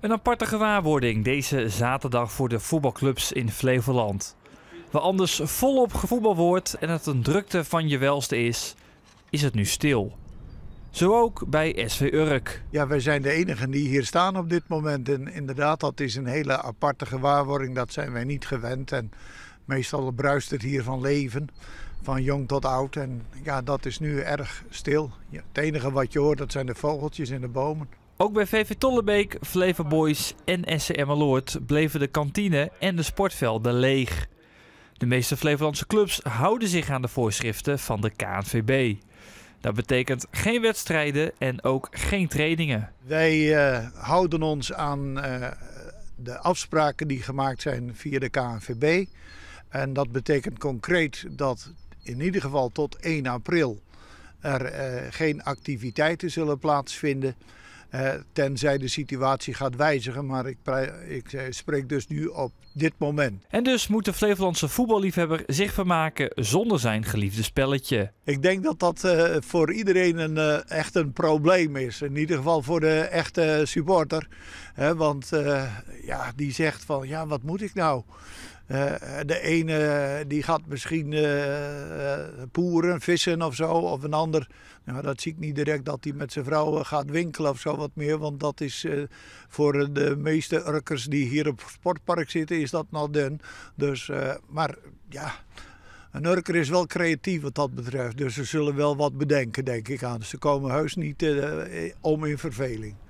Een aparte gewaarwording deze zaterdag voor de voetbalclubs in Flevoland. Waar anders volop gevoetbal wordt en het een drukte van je welste is, is het nu stil. Zo ook bij SV Urk. Ja, wij zijn de enigen die hier staan op dit moment. En inderdaad, dat is een hele aparte gewaarwording. Dat zijn wij niet gewend. En meestal bruist het hier van leven, van jong tot oud. En ja, dat is nu erg stil. het enige wat je hoort, dat zijn de vogeltjes in de bomen. Ook bij VV Tollebeek, Flevo Boys en SCM Lord bleven de kantine en de sportvelden leeg. De meeste Flevolandse clubs houden zich aan de voorschriften van de KNVB. Dat betekent geen wedstrijden en ook geen trainingen. Wij eh, houden ons aan eh, de afspraken die gemaakt zijn via de KNVB. En dat betekent concreet dat in ieder geval tot 1 april er eh, geen activiteiten zullen plaatsvinden. Eh, tenzij de situatie gaat wijzigen, maar ik, ik eh, spreek dus nu op dit moment. En dus moet de Flevolandse voetballiefhebber zich vermaken zonder zijn geliefde spelletje. Ik denk dat dat eh, voor iedereen een, echt een probleem is. In ieder geval voor de echte supporter. want ja, die zegt van ja, wat moet ik nou? Eh, de ene eh, die gaat misschien uh, poeren, vissen of zo. Of een ander, nou, dat zie ik niet direct dat hij met zijn vrouw gaat winkelen of zo wat meer. Want dat is voor de meeste urkers die hier op het sportpark zitten, is dat nog dun. Dus, maar ja, een urker is wel creatief wat dat betreft. Dus ze zullen wel wat bedenken, denk ik aan. Ze komen heus niet om in verveling.